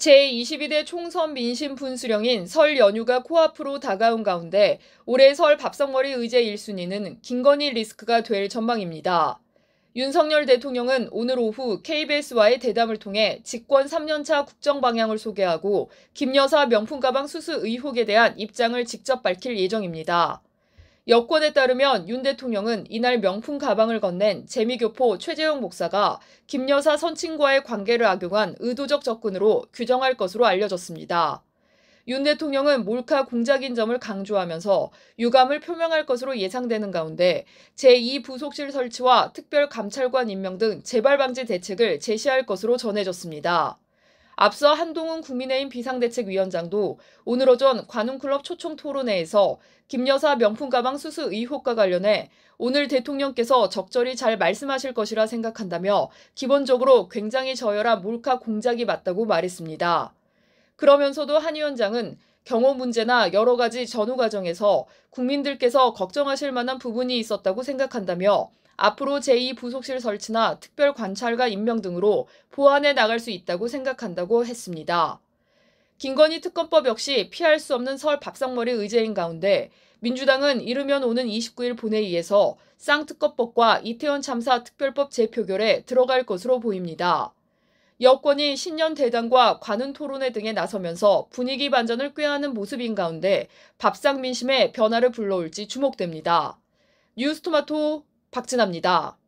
제22대 총선 민심 분수령인 설 연휴가 코앞으로 다가온 가운데 올해 설 밥상머리 의제 1순위는 김건희 리스크가 될 전망입니다. 윤석열 대통령은 오늘 오후 KBS와의 대담을 통해 직권 3년차 국정 방향을 소개하고 김 여사 명품 가방 수수 의혹에 대한 입장을 직접 밝힐 예정입니다. 여권에 따르면 윤 대통령은 이날 명품 가방을 건넨 재미교포 최재형 목사가 김 여사 선친과의 관계를 악용한 의도적 접근으로 규정할 것으로 알려졌습니다. 윤 대통령은 몰카 공작인 점을 강조하면서 유감을 표명할 것으로 예상되는 가운데 제2부속실 설치와 특별감찰관 임명 등 재발 방지 대책을 제시할 것으로 전해졌습니다. 앞서 한동훈 국민의힘 비상대책위원장도 오늘 오전 관훈클럽 초청 토론회에서 김여사 명품 가방 수수 의혹과 관련해 오늘 대통령께서 적절히 잘 말씀하실 것이라 생각한다며 기본적으로 굉장히 저열한 몰카 공작이 맞다고 말했습니다. 그러면서도 한 위원장은 경호 문제나 여러 가지 전후 과정에서 국민들께서 걱정하실 만한 부분이 있었다고 생각한다며 앞으로 제2부속실 설치나 특별 관찰과 임명 등으로 보완해 나갈 수 있다고 생각한다고 했습니다. 김건희 특검법 역시 피할 수 없는 설 밥상머리 의제인 가운데 민주당은 이르면 오는 29일 본회의에서 쌍특검법과 이태원 참사 특별법 재표결에 들어갈 것으로 보입니다. 여권이 신년 대담과 관훈 토론회 등에 나서면서 분위기 반전을 꾀하는 모습인 가운데 밥상 민심에 변화를 불러올지 주목됩니다. 뉴스토마토 박진아입니다.